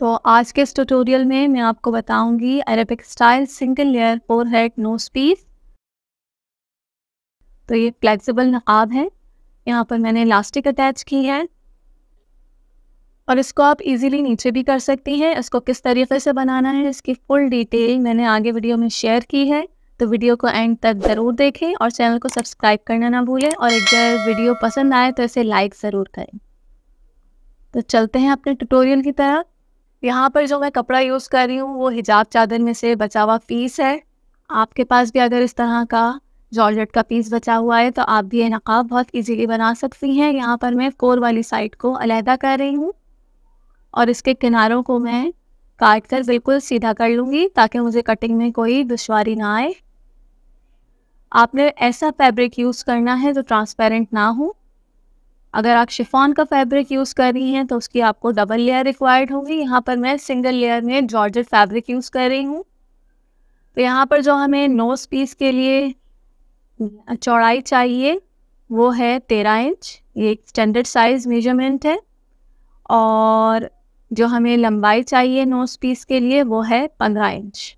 तो आज के इस ट्यूटोरियल में मैं आपको बताऊंगी Arabic style single layer forehead no piece तो ये फ्लेक्सिबल नकाब है यहाँ पर मैंने इलास्टिक अटैच की है और इसको आप इजीली नीचे भी कर सकती हैं इसको किस तरीके से बनाना है इसकी फुल डिटेल मैंने आगे वीडियो में शेयर की है तो वीडियो को एंड तक ज़रूर देखें और चैनल को सब्सक्राइब करना ना भूलें और अगर वीडियो पसंद आए तो इसे लाइक ज़रूर करें तो चलते हैं अपने ट्यूटोरियल की तरफ यहाँ पर जो मैं कपड़ा यूज़ कर रही हूँ वो हिजाब चादर में से बचा हुआ पीस है आपके पास भी अगर इस तरह का जॉर्जेट का पीस बचा हुआ है तो आप भी ये नकाब बहुत इजीली बना सकती हैं यहाँ पर मैं कोर वाली साइड को अलहदा कर रही हूँ और इसके किनारों को मैं काट कर बिल्कुल सीधा कर लूँगी ताकि मुझे कटिंग में कोई दुशारी ना आए आपने ऐसा फैब्रिक यूज़ करना है जो ट्रांसपेरेंट ना हो अगर आप शिफॉन का फैब्रिक यूज़ कर रही हैं तो उसकी आपको डबल लेयर रिक्वायर्ड होगी यहाँ पर मैं सिंगल लेयर में जॉर्जेट फैब्रिक यूज़ कर रही हूँ तो यहाँ पर जो हमें नोज पीस के लिए चौड़ाई चाहिए वो है तेरह इंच ये एक स्टैंडर्ड साइज मेजरमेंट है और जो हमें लंबाई चाहिए नोज पीस के लिए वो है पंद्रह इंच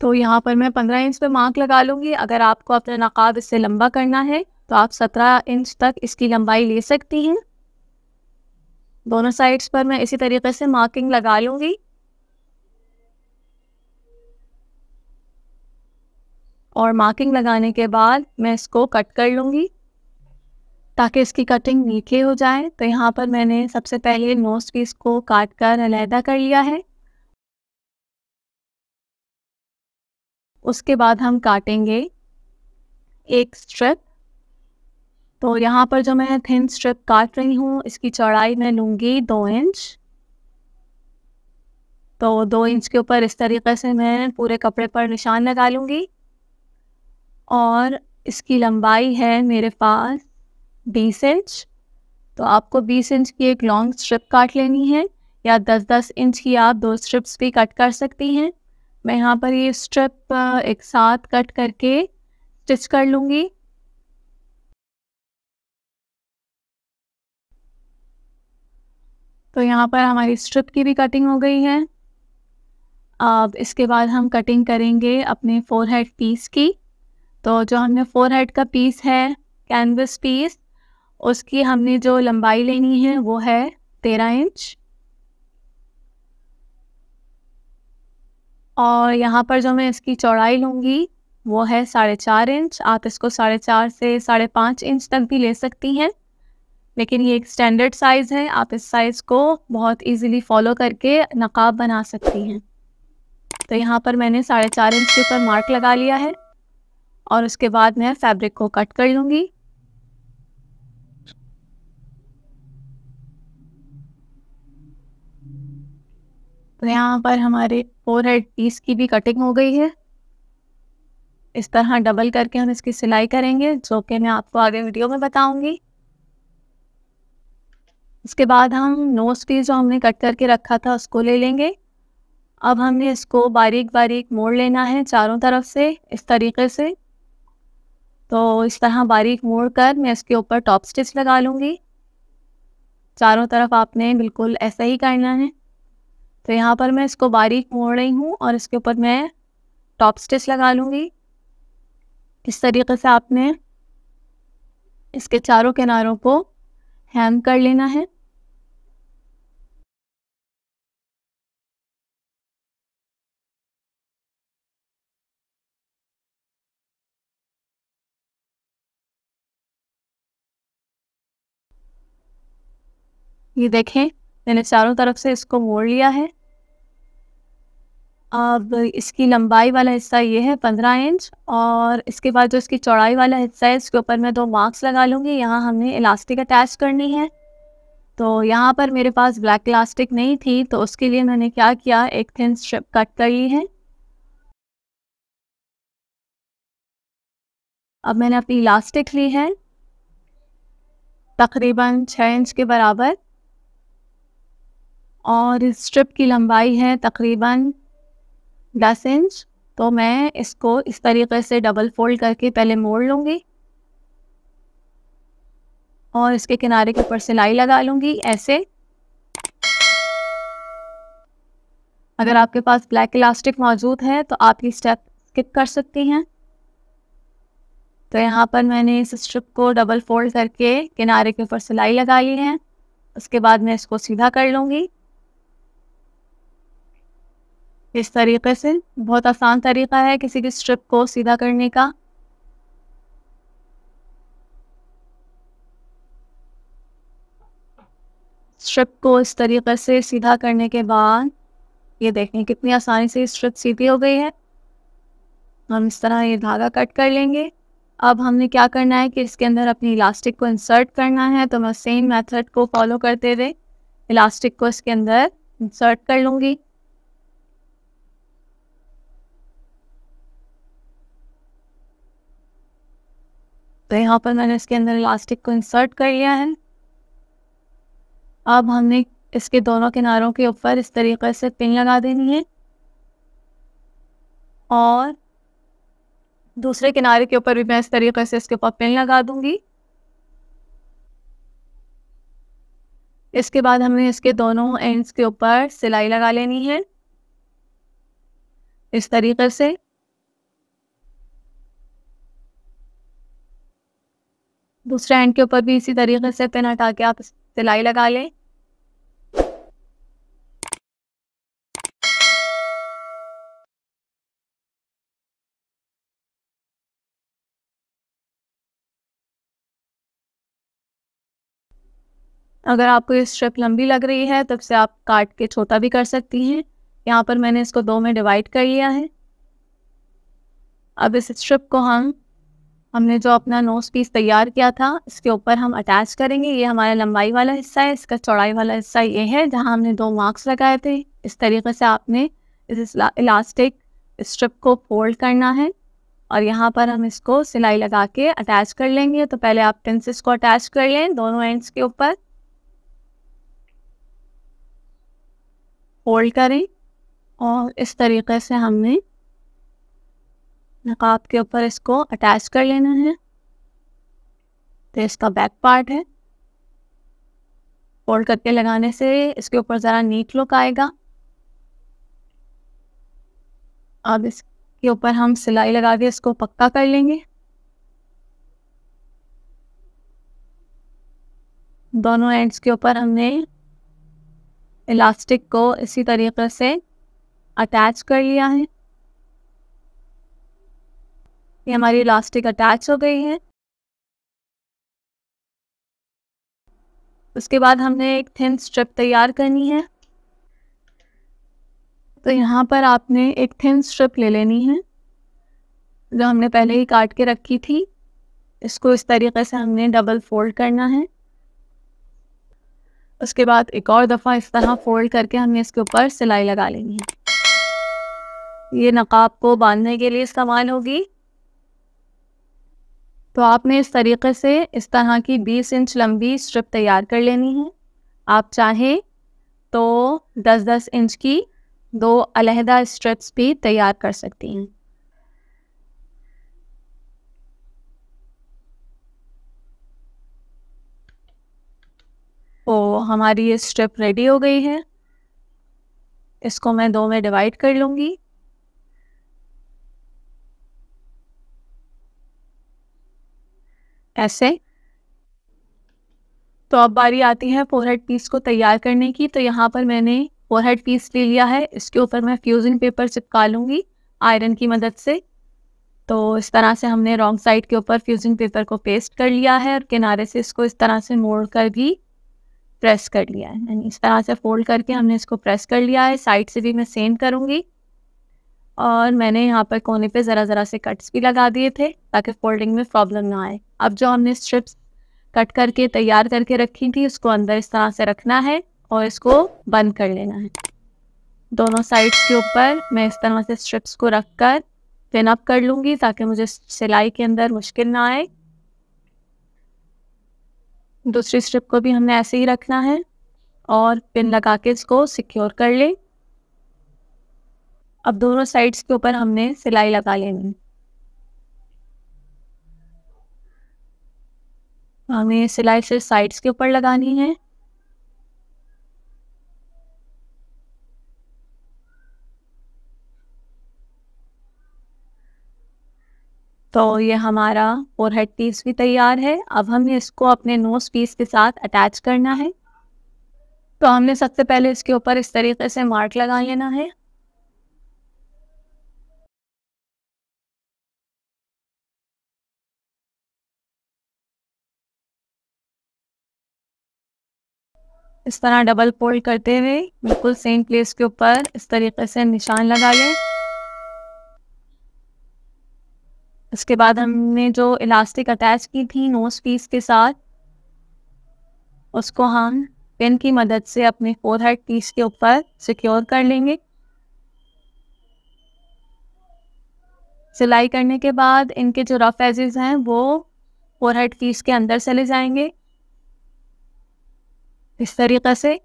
तो यहाँ पर मैं पंद्रह इंच पे मार्क लगा लूँगी अगर आपको अपना नकाब इससे लंबा करना है तो आप सत्रह इंच तक इसकी लंबाई ले सकती हैं दोनों साइड्स पर मैं इसी तरीके से मार्किंग लगा लूँगी और मार्किंग लगाने के बाद मैं इसको कट कर लूँगी ताकि इसकी कटिंग नीचे हो जाए तो यहाँ पर मैंने सबसे पहले नोस्ट पीस को काट कर अलहदा कर लिया है उसके बाद हम काटेंगे एक स्ट्रिप तो हम्म। यहाँ पर जो मैं थिन स्ट्रिप काट रही हूँ इसकी चौड़ाई मैं लूँगी दो इंच तो दो इंच के ऊपर इस तरीके से मैं पूरे कपड़े पर निशान लगा लूँगी और इसकी लंबाई है मेरे पास बीस इंच तो आपको बीस इंच की एक लॉन्ग स्ट्रिप काट लेनी है या दस दस इंच की आप दो स्ट्रिप्स भी कट कर सकती हैं मैं यहाँ पर ये स्ट्रिप एक साथ कट करके स्टिच कर लूँगी तो यहाँ पर हमारी स्ट्रिप की भी कटिंग हो गई है अब इसके बाद हम कटिंग करेंगे अपने फोर हेड पीस की तो जो हमने फोर हेड का पीस है कैनवस पीस उसकी हमने जो लंबाई लेनी है वो है तेरह इंच और यहाँ पर जो मैं इसकी चौड़ाई लूँगी वो है साढ़े चार इंच आप इसको साढ़े चार से साढ़े पाँच इंच तक भी ले सकती हैं लेकिन ये एक स्टैंडर्ड साइज है आप इस साइज को बहुत इजीली फॉलो करके नकाब बना सकती हैं तो यहाँ पर मैंने साढ़े चार इंच के ऊपर मार्क लगा लिया है और उसके बाद मैं फैब्रिक को कट कर लूँगी तो यहाँ पर हमारे फोर हेड पीस की भी कटिंग हो गई है इस तरह डबल करके हम इसकी सिलाई करेंगे जो कि मैं आपको आगे वीडियो में बताऊंगी उसके बाद हम नोज पीस जो हमने कट करके रखा था उसको ले लेंगे अब हमने इसको बारीक बारीक मोड़ लेना है चारों तरफ से इस तरीके से तो इस तरह बारीक मोड़ कर मैं इसके ऊपर टॉप स्टिच लगा लूँगी चारों तरफ आपने बिल्कुल ऐसा ही करना है तो यहाँ पर मैं इसको बारीक मोड़ रही हूँ और इसके ऊपर मैं टॉप स्टिच लगा लूँगी इस तरीके से आपने इसके चारों किनारों को हैम कर लेना है ये देखें मैंने चारों तरफ से इसको मोड़ लिया है अब इसकी लंबाई वाला हिस्सा ये है पंद्रह इंच और इसके बाद जो इसकी चौड़ाई वाला हिस्सा है इसके ऊपर मैं दो मार्क्स लगा लूँगी यहाँ हमने इलास्टिक अटैच करनी है तो यहाँ पर मेरे पास ब्लैक इलास्टिक नहीं थी तो उसके लिए मैंने क्या किया एक थिन स्ट्रिप कट कर ली है अब मैंने अपनी इलास्टिक ली है तकरीबन छः इंच के बराबर और स्ट्रिप की लंबाई है तकरीबन दस इंच तो मैं इसको इस तरीके से डबल फोल्ड करके पहले मोड़ लूँगी और इसके किनारे के ऊपर सिलाई लगा लूँगी ऐसे अगर आपके पास ब्लैक इलास्टिक मौजूद है तो आप ये स्टेप स्किप कर सकती हैं तो यहाँ पर मैंने इस स्ट्रिप को डबल फोल्ड करके किनारे के ऊपर सिलाई लगा ली है उसके बाद मैं इसको सीधा कर लूँगी इस तरीके से बहुत आसान तरीका है किसी की स्ट्रिप को सीधा करने का स्ट्रिप को इस तरीके से सीधा करने के बाद ये देखें कितनी आसानी से स्ट्रिप सीधी हो गई है हम इस तरह ये धागा कट कर लेंगे अब हमने क्या करना है कि इसके अंदर अपनी इलास्टिक को इंसर्ट करना है तो मैं सेम मेथड को फॉलो करते हुए इलास्टिक को इसके अंदर इंसर्ट कर लूँगी तो यहाँ पर मैंने इसके अंदर इलास्टिक को इंसर्ट कर लिया है अब हमने इसके दोनों किनारों के ऊपर इस तरीके से पिन लगा देनी है और दूसरे किनारे के ऊपर भी मैं इस तरीके से इसके ऊपर पिन लगा दूंगी इसके बाद हमने इसके दोनों एंड्स के ऊपर सिलाई लगा लेनी है इस तरीके से दूसरे एंड के ऊपर भी इसी तरीके से पिन हटा के आप सिलाई लगा लें अगर आपको ये स्ट्रिप लंबी लग रही है तब से आप काट के छोटा भी कर सकती हैं यहाँ पर मैंने इसको दो में डिवाइड कर लिया है अब इस स्ट्रिप को हम हमने जो अपना नोज पीस तैयार किया था इसके ऊपर हम अटैच करेंगे ये हमारा लंबाई वाला हिस्सा है इसका चौड़ाई वाला हिस्सा ये है जहाँ हमने दो मार्क्स लगाए थे इस तरीके से आपने इस इलास्टिक स्ट्रिप को फोल्ड करना है और यहाँ पर हम इसको सिलाई लगा के अटैच कर लेंगे तो पहले आप पेंसिल्स को अटैच कर लें दोनों एंड्स के ऊपर फोल्ड करें और इस तरीके से हमने नकाब के ऊपर इसको अटैच कर लेना है तो इसका बैक पार्ट है फोल्ड करके लगाने से इसके ऊपर ज़रा नीट लुक आएगा अब इसके ऊपर हम सिलाई लगा के इसको पक्का कर लेंगे दोनों एंड्स के ऊपर हमने इलास्टिक को इसी तरीके से अटैच कर लिया है ये हमारी इलास्टिक अटैच हो गई है उसके बाद हमने एक थिन स्ट्रिप तैयार करनी है तो यहाँ पर आपने एक थिन स्ट्रिप ले लेनी है जो हमने पहले ही काट के रखी थी इसको इस तरीके से हमने डबल फोल्ड करना है उसके बाद एक और दफ़ा इस तरह फोल्ड करके हमने इसके ऊपर सिलाई लगा लेनी है ये नकाब को बांधने के लिए इस्तेमाल होगी तो आपने इस तरीके से इस तरह की बीस इंच लंबी स्ट्रिप तैयार कर लेनी है आप चाहें तो दस दस इंच की दो अलहदा स्ट्रिप्स भी तैयार कर सकती हैं तो हमारी ये स्ट्रिप रेडी हो गई है इसको मैं दो में डिवाइड कर लूँगी ऐसे तो अब बारी आती है फोर हेड पीस को तैयार करने की तो यहाँ पर मैंने फोर हेड पीस ले लिया है इसके ऊपर मैं फ्यूजिंग पेपर चिपका लूँगी आयरन की मदद से तो इस तरह से हमने रॉन्ग साइड के ऊपर फ्यूजिंग पेपर को पेस्ट कर लिया है और किनारे से इसको इस तरह से मोड़ कर भी प्रेस कर लिया है यानी इस तरह से फोल्ड करके हमने इसको प्रेस कर लिया है साइड से भी मैं सेंड करूँगी और मैंने यहाँ पर कोने पे ज़रा ज़रा से कट्स भी लगा दिए थे ताकि फोल्डिंग में प्रॉब्लम ना आए अब जो हमने स्ट्रिप्स कट करके तैयार करके रखी थी उसको अंदर इस तरह से रखना है और इसको बंद कर लेना है दोनों साइड्स के ऊपर मैं इस तरह से स्ट्रिप्स को रख कर पिन अप कर लूँगी ताकि मुझे सिलाई के अंदर मुश्किल ना आए दूसरी स्ट्रिप को भी हमने ऐसे ही रखना है और पिन लगा के इसको सिक्योर कर लें अब दोनों साइड्स के ऊपर हमने सिलाई लगा लेनी हमें सिलाई सिर्फ साइड्स के ऊपर लगानी है तो ये हमारा फोर हेड पीस भी तैयार है अब हमें इसको अपने नोज पीस के साथ अटैच करना है तो हमने सबसे पहले इसके ऊपर इस तरीके से मार्क लगा लेना है इस तरह डबल फोल्ड करते हुए बिल्कुल सेम प्लेस के ऊपर इस तरीके से निशान लगा लें उसके बाद हमने जो इलास्टिक अटैच की थी नोज पीस के साथ उसको हम पेन की मदद से अपने फोर हेड पीस के ऊपर सिक्योर कर लेंगे सिलाई करने के बाद इनके जो रफ एजेस हैं वो फोर हेड पीस के अंदर चले जाएंगे इस तरीक़े से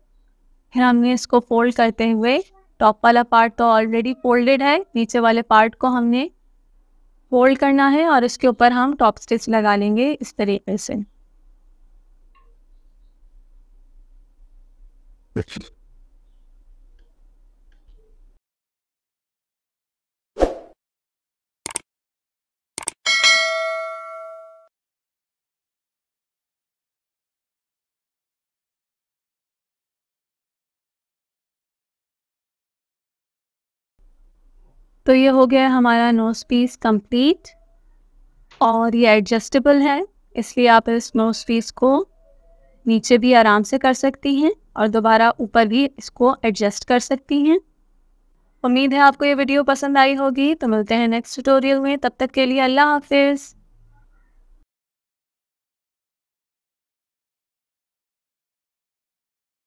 फिर हमने इसको फोल्ड करते हुए टॉप वाला पार्ट तो ऑलरेडी फोल्डेड है नीचे वाले पार्ट को हमने फोल्ड करना है और इसके ऊपर हम टॉप स्टिच लगा लेंगे इस तरीके से तो ये हो गया हमारा नोज पीस कंप्लीट और ये एडजस्टेबल है इसलिए आप इस नोज पीस को नीचे भी आराम से कर सकती हैं और दोबारा ऊपर भी इसको एडजस्ट कर सकती हैं उम्मीद है आपको ये वीडियो पसंद आई होगी तो मिलते हैं नेक्स्ट ट्यूटोरियल में तब तक के लिए अल्लाह हाफिज़